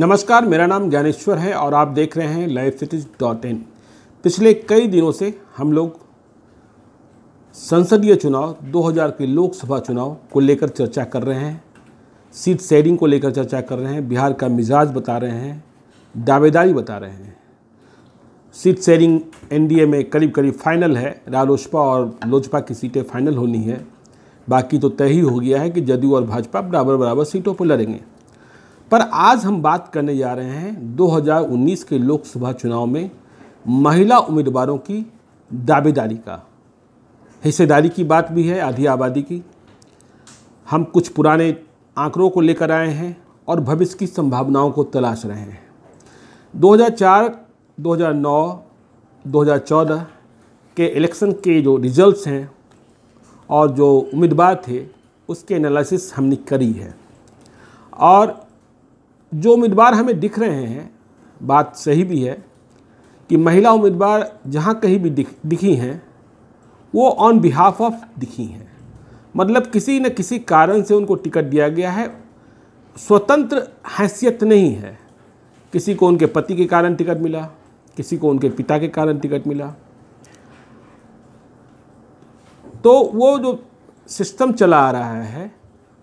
नमस्कार मेरा नाम ज्ञानेश्वर है और आप देख रहे हैं लाइव सिटीज डॉट इन पिछले कई दिनों से हम लोग संसदीय चुनाव 2000 के लोकसभा चुनाव को लेकर चर्चा कर रहे हैं सीट शेयरिंग को लेकर चर्चा कर रहे हैं बिहार का मिजाज बता रहे हैं दावेदारी बता रहे हैं सीट शेयरिंग एनडीए में करीब करीब फाइनल है रालोसपा और लोजपा की सीटें फाइनल होनी है बाकी तो तय ही हो गया है कि जदयू और भाजपा बराबर बराबर सीटों पर लड़ेंगे पर आज हम बात करने जा रहे हैं 2019 के लोकसभा चुनाव में महिला उम्मीदवारों की दावेदारी का हिस्सेदारी की बात भी है आधी आबादी की हम कुछ पुराने आंकड़ों को लेकर आए हैं और भविष्य की संभावनाओं को तलाश रहे हैं 2004, 2009, 2014 के इलेक्शन के जो रिजल्ट्स हैं और जो उम्मीदवार थे उसके एनालिसिस हमने करी है और जो उम्मीदवार हमें दिख रहे हैं बात सही भी है कि महिला उम्मीदवार जहाँ कहीं भी दिख दिखी हैं वो ऑन बिहाफ ऑफ दिखी हैं मतलब किसी न किसी कारण से उनको टिकट दिया गया है स्वतंत्र हैसियत नहीं है किसी को उनके पति के कारण टिकट मिला किसी को उनके पिता के कारण टिकट मिला तो वो जो सिस्टम चला आ रहा है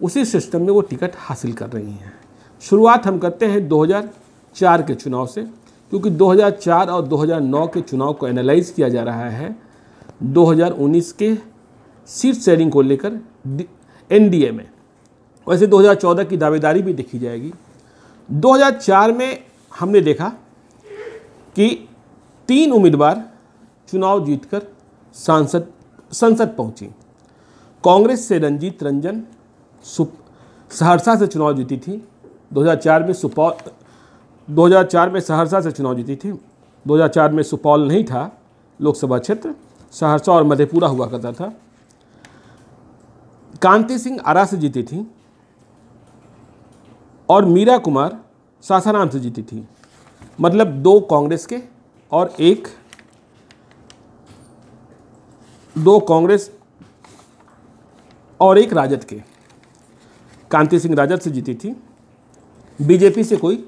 उसी सिस्टम में वो टिकट हासिल कर रही हैं शुरुआत हम करते हैं 2004 के चुनाव से क्योंकि 2004 और 2009 के चुनाव को एनालाइज किया जा रहा है 2019 के सीट शेयरिंग को लेकर एनडीए में वैसे 2014 की दावेदारी भी देखी जाएगी 2004 में हमने देखा कि तीन उम्मीदवार चुनाव जीतकर सांसद संसद पहुंची कांग्रेस से रंजीत रंजन सहरसा से चुनाव जीती थी 2004 में सुपौल 2004 में सहरसा से चुनाव जीती थी 2004 में सुपौल नहीं था लोकसभा क्षेत्र सहरसा और मधेपुरा हुआ करता था कांति सिंह आरा से जीती थी और मीरा कुमार सासाराम से जीती थी मतलब दो कांग्रेस के और एक दो कांग्रेस और एक राजद के कांति सिंह राजद से जीती थी बीजेपी से कोई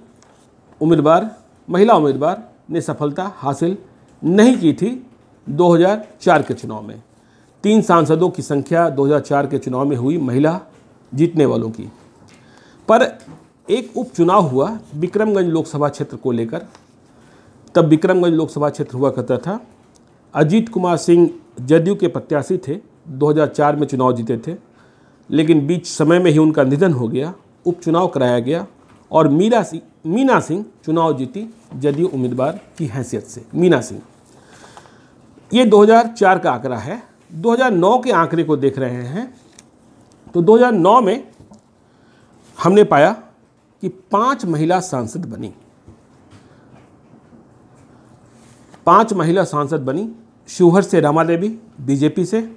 उम्मीदवार महिला उम्मीदवार ने सफलता हासिल नहीं की थी 2004 के चुनाव में तीन सांसदों की संख्या 2004 के चुनाव में हुई महिला जीतने वालों की पर एक उपचुनाव हुआ विक्रमगंज लोकसभा क्षेत्र को लेकर तब विक्रमगंज लोकसभा क्षेत्र हुआ करता था अजीत कुमार सिंह जदयू के प्रत्याशी थे 2004 में चुनाव जीते थे लेकिन बीच समय में ही उनका निधन हो गया उपचुनाव कराया गया और मीरा सिंह मीना सिंह चुनाव जीती जदयू उम्मीदवार की हैसियत से मीना सिंह ये 2004 का आंकड़ा है 2009 के आंकड़े को देख रहे हैं तो 2009 में हमने पाया कि पांच महिला सांसद बनी पांच महिला सांसद बनी शिवहर से रमा देवी बीजेपी से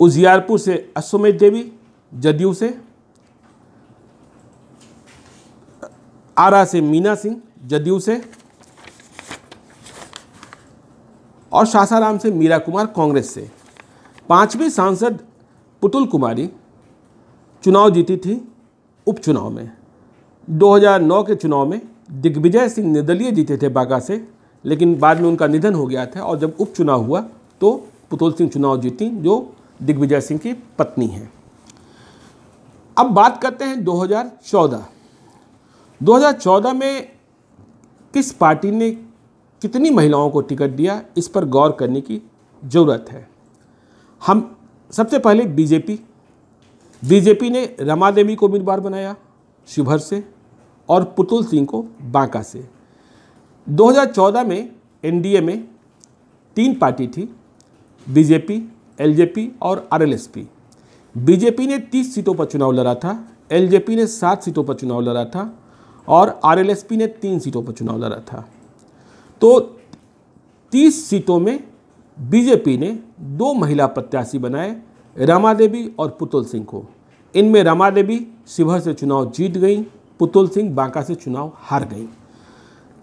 उजियारपुर से अश्वमेध देवी जदयू से आरा से मीना सिंह जदयू से और सासाराम से मीरा कुमार कांग्रेस से पांचवी सांसद पुतुल कुमारी चुनाव जीती थी उपचुनाव में 2009 के चुनाव में दिग्विजय सिंह निर्दलीय जीते थे बागा से लेकिन बाद में उनका निधन हो गया था और जब उपचुनाव हुआ तो पुतुल सिंह चुनाव जीती जो दिग्विजय सिंह की पत्नी हैं अब बात करते हैं 2014 2014 में किस पार्टी ने कितनी महिलाओं को टिकट दिया इस पर गौर करने की ज़रूरत है हम सबसे पहले बीजेपी बीजेपी ने रमा देवी को उम्मीदवार बनाया शिवहर से और पुतुल सिंह को बांका से 2014 में एनडीए में तीन पार्टी थी बीजेपी एलजेपी और आरएलएसपी बीजेपी ने 30 सीटों पर चुनाव लड़ा था एलजेपी ने सात सीटों पर चुनाव लड़ा था और आरएलएसपी ने तीन सीटों पर चुनाव लड़ा था तो तीस सीटों में बीजेपी ने दो महिला प्रत्याशी बनाए रमा देवी और पुतुल सिंह को इनमें रमा देवी शिवहर से चुनाव जीत गई पुतुल सिंह बांका से चुनाव हार गई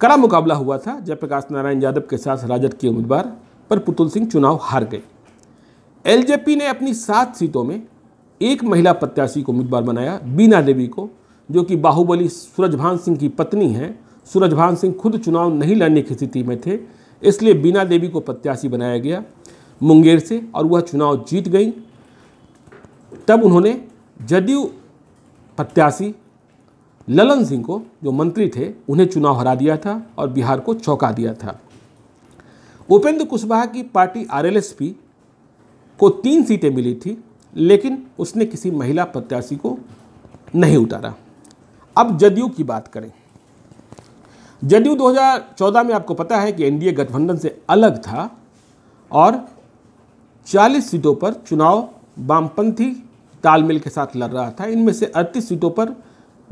कड़ा मुकाबला हुआ था जयप्रकाश नारायण यादव के साथ राजद के उम्मीदवार पर पुतुल सिंह चुनाव हार गए एलजेपी ने अपनी सात सीटों में एक महिला प्रत्याशी को उम्मीदवार बनाया बीना देवी को जो कि बाहुबली सूरजभान सिंह की पत्नी हैं सूरजभान सिंह खुद चुनाव नहीं लड़ने की स्थिति में थे इसलिए बीना देवी को प्रत्याशी बनाया गया मुंगेर से और वह चुनाव जीत गई तब उन्होंने जदयू प्रत्याशी ललन सिंह को जो मंत्री थे उन्हें चुनाव हरा दिया था और बिहार को चौंका दिया था उपेंद्र कुशवाहा की पार्टी आरएलएसपी को तीन सीटें मिली थी लेकिन उसने किसी महिला प्रत्याशी को नहीं उतारा अब जदयू की बात करें जदयू 2014 में आपको पता है कि एनडीए गठबंधन से अलग था और 40 सीटों पर चुनाव वामपंथी तालमेल के साथ लड़ रहा था इनमें से 38 सीटों पर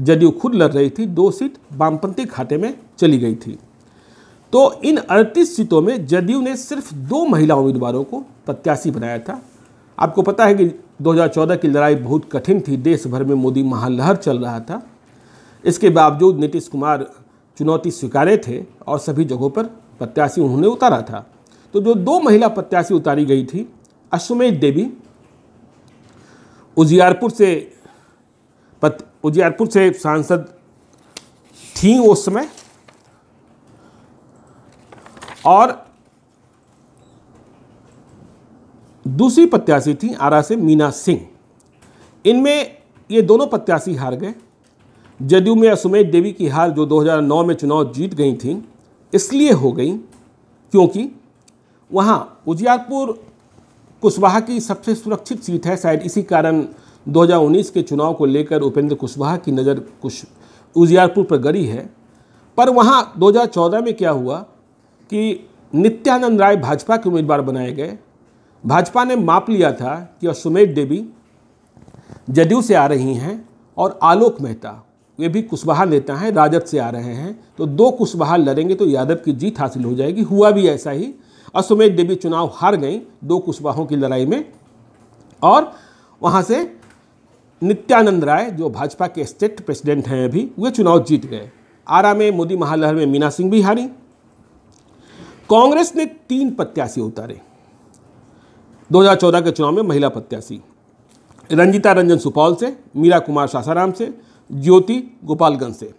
जदयू खुद लड़ रही थी दो सीट वामपंथी खाते में चली गई थी तो इन 38 सीटों में जदयू ने सिर्फ दो महिला उम्मीदवारों को प्रत्याशी बनाया था आपको पता है कि 2014 की लड़ाई बहुत कठिन थी देश भर में मोदी महालहर चल रहा था इसके बावजूद नीतीश कुमार चुनौती स्वीकारे थे और सभी जगहों पर प्रत्याशी उन्होंने उतारा था तो जो दो महिला प्रत्याशी उतारी गई थी अश्वमेध देवी उजियारपुर से उजियारपुर से सांसद थी उस समय और दूसरी प्रत्याशी थी आरा से मीना सिंह इनमें ये दोनों प्रत्याशी हार गए जदयू में सुमेध देवी की हार जो 2009 में चुनाव जीत गई थी इसलिए हो गई क्योंकि वहाँ उजियारपुर कुशवाहा की सबसे सुरक्षित सीट है शायद इसी कारण 2019 के चुनाव को लेकर उपेंद्र कुशवाहा की नज़र कुश उजियारपुर पर गड़ी है पर वहाँ 2014 में क्या हुआ कि नित्यानंद राय भाजपा के उम्मीदवार बनाए गए भाजपा ने माप लिया था कि सुमेध देवी जदयू से आ रही हैं और आलोक मेहता वे भी कुशवाहा नेता हैं राजद से आ रहे हैं तो दो कुशवाहा लड़ेंगे तो यादव की जीत हासिल हो जाएगी हुआ भी ऐसा ही असुमेध देवी चुनाव हार गई दो कुशवाहों की लड़ाई में और वहाँ से नित्यानंद राय जो भाजपा के स्टेट प्रेसिडेंट हैं अभी वे चुनाव जीत गए आरा में मोदी महालहर में मीना सिंह भी हारी कांग्रेस ने तीन प्रत्याशी उतारे 2014 के चुनाव में महिला प्रत्याशी रंजिता रंजन सुपौल से मीरा कुमार सासाराम से ज्योति गोपालगंज से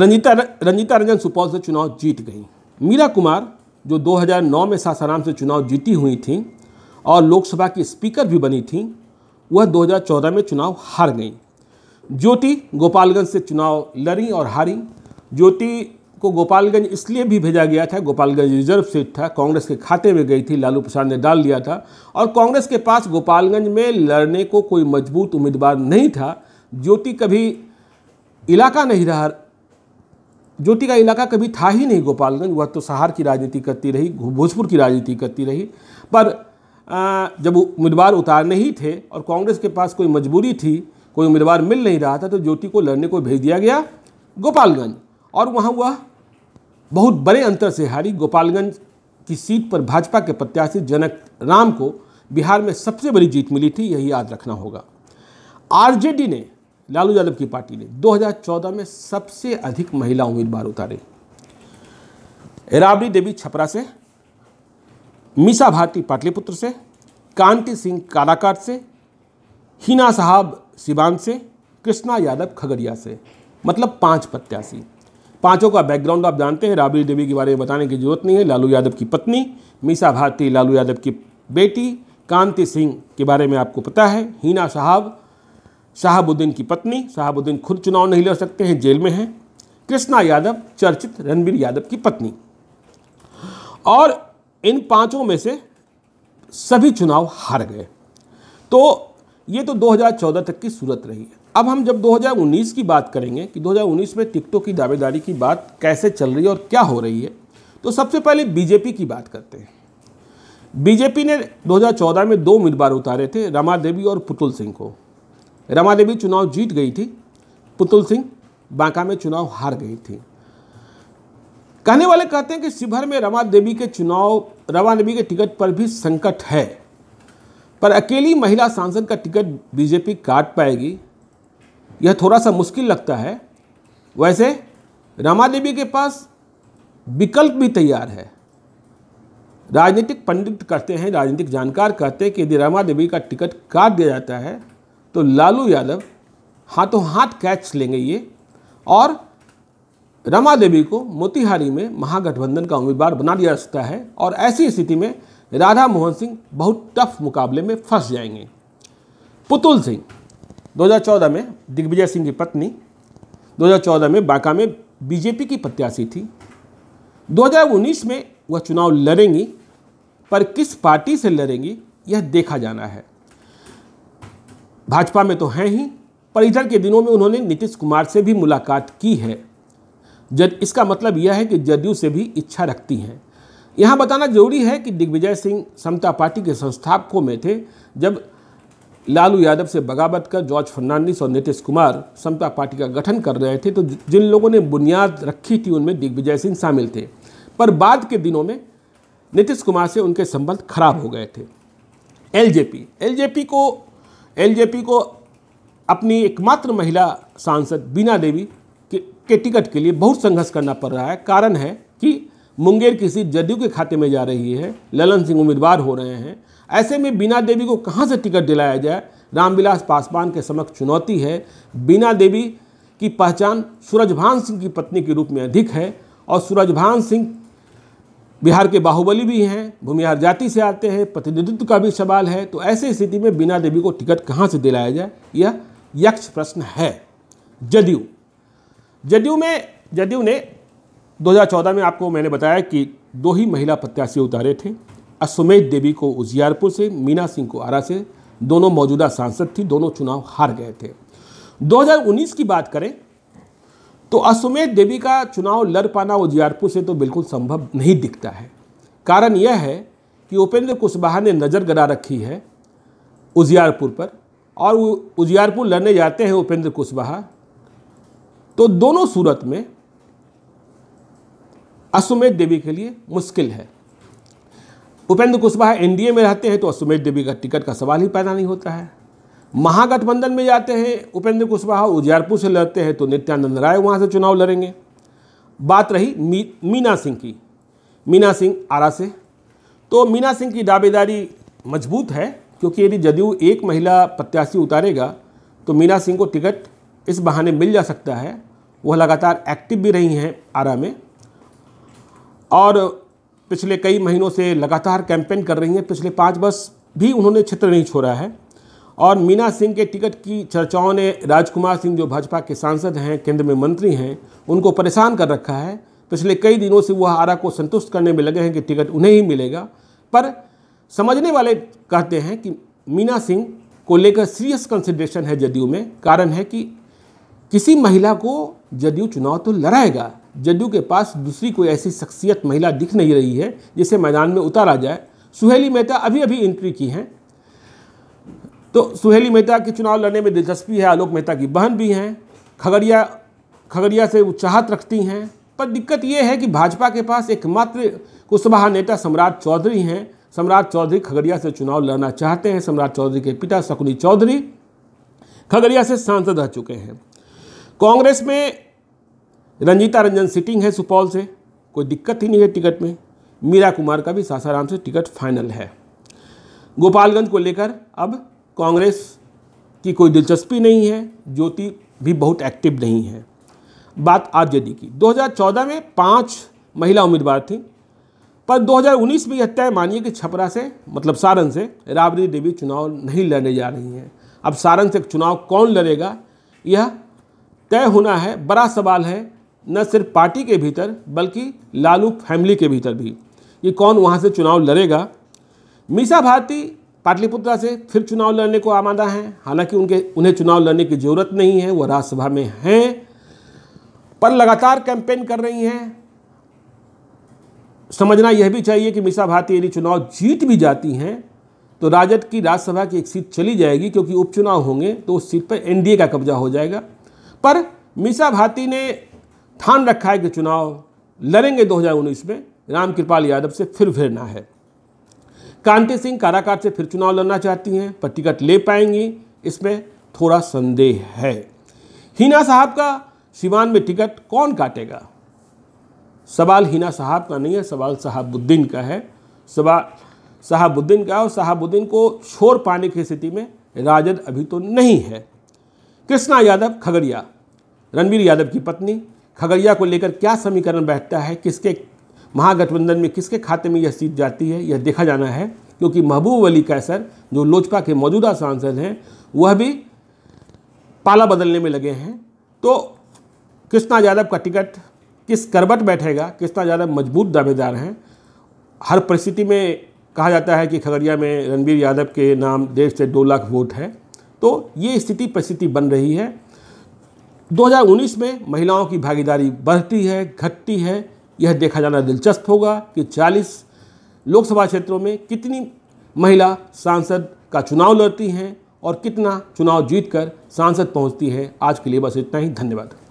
रंजिता रंजिता रंजन सुपौल से चुनाव जीत गई मीरा कुमार जो 2009 में सासाराम से चुनाव जीती हुई थी और लोकसभा की स्पीकर भी बनी थीं वह 2014 में चुनाव हार गई ज्योति गोपालगंज से चुनाव लड़ी और हारी ज्योति को गोपालगंज इसलिए भी भेजा गया था गोपालगंज रिजर्व सीट था कांग्रेस के खाते में गई थी लालू प्रसाद ने डाल दिया था और कांग्रेस के पास गोपालगंज में लड़ने को कोई मजबूत उम्मीदवार नहीं था ज्योति कभी इलाका नहीं रहा ज्योति का इलाका कभी था ही नहीं गोपालगंज वह तो सहार की राजनीति करती रही भोजपुर की राजनीति करती रही पर जब उम्मीदवार उतारने ही थे और कांग्रेस के पास कोई मजबूरी थी कोई उम्मीदवार मिल नहीं रहा था तो ज्योति को लड़ने को भेज दिया गया गोपालगंज और वहाँ वह बहुत बड़े अंतर से हारी गोपालगंज की सीट पर भाजपा के प्रत्याशी जनक राम को बिहार में सबसे बड़ी जीत मिली थी यही याद रखना होगा आरजेडी ने लालू यादव की पार्टी ने 2014 में सबसे अधिक महिला उम्मीदवार उतारे राबड़ी देवी छपरा से मीसा भारती पाटलिपुत्र से कांति सिंह काराकाट से हिना साहब सिवान से कृष्णा यादव खगड़िया से मतलब पांच प्रत्याशी पांचों का बैकग्राउंड आप जानते हैं राबड़ी देवी के बारे में बताने की जरूरत नहीं है लालू यादव की पत्नी मीसा भारती लालू यादव की बेटी कांति सिंह के बारे में आपको पता है हीना साहब शाहबुद्दीन की पत्नी शाहबुद्दीन खुद चुनाव नहीं लड़ सकते हैं जेल में हैं कृष्णा यादव चर्चित रणबीर यादव की पत्नी और इन पांचों में से सभी चुनाव हार गए तो ये तो 2014 तक की सूरत रही है अब हम जब 2019 की बात करेंगे कि 2019 में टिकटों की दावेदारी की बात कैसे चल रही है और क्या हो रही है तो सबसे पहले बीजेपी की बात करते हैं बीजेपी ने 2014 में दो उम्मीदवार उतारे थे रमा देवी और पुतुल सिंह को रमा देवी चुनाव जीत गई थी पुतुल सिंह बांका में चुनाव हार गई थी कहने वाले कहते हैं कि शिवहर में रमा देवी के चुनाव रमा देवी के टिकट पर भी संकट है पर अकेली महिला सांसद का टिकट बीजेपी काट पाएगी यह थोड़ा सा मुश्किल लगता है वैसे रमा देवी के पास विकल्प भी तैयार है राजनीतिक पंडित कहते हैं राजनीतिक जानकार कहते हैं कि यदि रमा देवी का टिकट काट दिया जाता है तो लालू यादव हाथों हाथ कैच लेंगे ये और रमा देवी को मोतिहारी में महागठबंधन का उम्मीदवार बना दिया सकता है और ऐसी स्थिति में राधा मोहन सिंह बहुत टफ मुकाबले में फंस जाएंगे पुतुल सिंह 2014 में दिग्विजय सिंह की पत्नी 2014 में बांका में बीजेपी की प्रत्याशी थी 2019 में वह चुनाव लड़ेंगी पर किस पार्टी से लड़ेंगी यह देखा जाना है भाजपा में तो हैं ही पर इधर के दिनों में उन्होंने नीतीश कुमार से भी मुलाकात की है जद इसका मतलब यह है कि जदयू से भी इच्छा रखती हैं यहाँ बताना जरूरी है कि दिग्विजय सिंह समता पार्टी के संस्थापकों में थे जब लालू यादव से बगावत कर जॉर्ज फर्नांडिस और नीतीश कुमार समता पार्टी का गठन कर रहे थे तो जिन लोगों ने बुनियाद रखी थी उनमें दिग्विजय सिंह शामिल थे पर बाद के दिनों में नीतीश कुमार से उनके संबंध खराब हो गए थे एलजेपी एलजेपी को एलजेपी को अपनी एकमात्र महिला सांसद बीना देवी के, के टिकट के लिए बहुत संघर्ष करना पड़ रहा है कारण है कि मुंगेर की सीट जदयू के खाते में जा रही है ललन सिंह उम्मीदवार हो रहे हैं ऐसे में बीना देवी को कहाँ से टिकट दिलाया जाए रामविलास पासवान के समक्ष चुनौती है बीना देवी की पहचान सूरजभान सिंह की पत्नी के रूप में अधिक है और सूरजभान सिंह बिहार के बाहुबली भी हैं भूमिहार जाति से आते हैं प्रतिनिधित्व का भी सवाल है तो ऐसी स्थिति में बीना देवी को टिकट कहाँ से दिलाया जाए यह यक्ष प्रश्न है जदयू जदयू में जदयू ने 2014 में आपको मैंने बताया कि दो ही महिला प्रत्याशी उतारे थे असुमेध देवी को उजियारपुर से मीना सिंह को आरा से दोनों मौजूदा सांसद थी दोनों चुनाव हार गए थे 2019 की बात करें तो असुमेध देवी का चुनाव लड़ पाना उजियारपुर से तो बिल्कुल संभव नहीं दिखता है कारण यह है कि उपेंद्र कुशवाहा ने नज़र गड़ा रखी है उजियारपुर पर और उजियारपुर लड़ने जाते हैं उपेंद्र कुशवाहा तो दोनों सूरत में असुमेध देवी के लिए मुश्किल है उपेंद्र कुशवाहा एनडीए में रहते हैं तो सुमेश देवी का टिकट का सवाल ही पैदा नहीं होता है महागठबंधन में जाते हैं उपेंद्र कुशवाहा उजियारपुर से लड़ते हैं तो नित्यानंद राय वहाँ से चुनाव लड़ेंगे बात रही मी, मीना सिंह की मीना सिंह आरा से तो मीना सिंह की दावेदारी मजबूत है क्योंकि यदि जदयू एक महिला प्रत्याशी उतारेगा तो मीना सिंह को टिकट इस बहाने मिल जा सकता है वह लगातार एक्टिव भी रही हैं आरा में और पिछले कई महीनों से लगातार कैंपेन कर रही हैं पिछले पाँच वर्ष भी उन्होंने क्षेत्र नहीं छोड़ा है और मीना सिंह के टिकट की चर्चाओं ने राजकुमार सिंह जो भाजपा के सांसद हैं केंद्र में मंत्री हैं उनको परेशान कर रखा है पिछले कई दिनों से वह आरा को संतुष्ट करने में लगे हैं कि टिकट उन्हें ही मिलेगा पर समझने वाले कहते हैं कि मीना सिंह को लेकर सीरियस कंसिड्रेशन है जदयू में कारण है कि किसी महिला को जदयू चुनाव तो लड़ाएगा जदयू के पास दूसरी कोई ऐसी शख्सियत महिला दिख नहीं रही है जिसे मैदान में उतारा जाए सुहेली मेहता अभी अभी एंट्री की हैं तो सुहेली मेहता के चुनाव लड़ने में दिलचस्पी है आलोक मेहता की बहन भी हैं खगड़िया खगड़िया से वो चाहत रखती हैं पर दिक्कत ये है कि भाजपा के पास एकमात्र कुशवाहा नेता सम्राट चौधरी हैं सम्राट चौधरी खगड़िया से चुनाव लड़ना चाहते हैं सम्राट चौधरी के पिता शकुनी चौधरी खगड़िया से सांसद रह चुके हैं कांग्रेस में रंजीता रंजन सिटिंग है सुपौल से कोई दिक्कत ही नहीं है टिकट में मीरा कुमार का भी सासाराम से टिकट फाइनल है गोपालगंज को लेकर अब कांग्रेस की कोई दिलचस्पी नहीं है ज्योति भी बहुत एक्टिव नहीं है बात जे की 2014 में पांच महिला उम्मीदवार थीं पर 2019 में यह तय मानिए कि छपरा से मतलब सारण से राबड़ी देवी चुनाव नहीं लड़ने जा रही हैं अब सारण से चुनाव कौन लड़ेगा यह तय होना है बड़ा सवाल है न सिर्फ पार्टी के भीतर बल्कि लालू फैमिली के भीतर भी ये कौन वहाँ से चुनाव लड़ेगा मीसा भारती पाटलिपुत्रा से फिर चुनाव लड़ने को आमादा हैं हालांकि उनके उन्हें चुनाव लड़ने की ज़रूरत नहीं है वह राज्यसभा में हैं पर लगातार कैंपेन कर रही हैं समझना यह भी चाहिए कि मीसा भारती यदि चुनाव जीत भी जाती हैं तो राजद की राज्यसभा की एक सीट चली जाएगी क्योंकि उपचुनाव होंगे तो उस सीट पर एनडीए का कब्जा हो जाएगा पर मीसा भारती ने ठान रखा है कि चुनाव लड़ेंगे 2019 में राम कृपाल यादव से फिर भिड़ना है कांति सिंह काराकाट से फिर चुनाव लड़ना चाहती हैं पर टिकट ले पाएंगी इसमें थोड़ा संदेह है हीना साहब का सिवान में टिकट कौन काटेगा सवाल हीना साहब का नहीं है सवाल साहबुद्दीन का है सवाल साहबुद्दीन का और साहबुद्दीन को छोड़ पाने की स्थिति में राजद अभी तो नहीं है कृष्णा यादव खगड़िया रणवीर यादव की पत्नी खगड़िया को लेकर क्या समीकरण बैठता है किसके महागठबंधन में किसके खाते में यह सीट जाती है यह देखा जाना है क्योंकि महबूब अली कैसर जो लोजपा के मौजूदा सांसद हैं वह भी पाला बदलने में लगे हैं तो कृष्णा यादव का टिकट किस करबट बैठेगा कृष्णा यादव मजबूत दावेदार हैं हर परिस्थिति में कहा जाता है कि खगड़िया में रणबीर यादव के नाम डेढ़ से दो लाख वोट है तो ये स्थिति परिस्थिति बन रही है 2019 में महिलाओं की भागीदारी बढ़ती है घटती है यह देखा जाना दिलचस्प होगा कि 40 लोकसभा क्षेत्रों में कितनी महिला सांसद का चुनाव लड़ती हैं और कितना चुनाव जीतकर सांसद पहुंचती हैं आज के लिए बस इतना ही धन्यवाद